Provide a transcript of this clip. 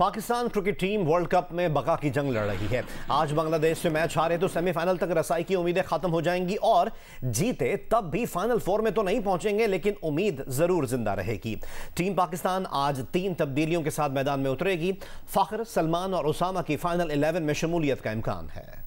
Pakistan cricket team world cup में बका की जंग लड़ रही है आज बांग्लादेश से मैच हारे तो सेमीफाइनल तक रसाई की उम्मीदें खत्म हो जाएंगी और जीते तब भी फाइनल फोर में तो नहीं पहुंचेंगे लेकिन उम्मीद जरूर जिंदा रहेगी टीम पाकिस्तान आज तीन तब्दीलियों के साथ मैदान में उतरेगी फखर सलमान और उसामा की फाइनल इलेवन में शमूलियत का इम्कान है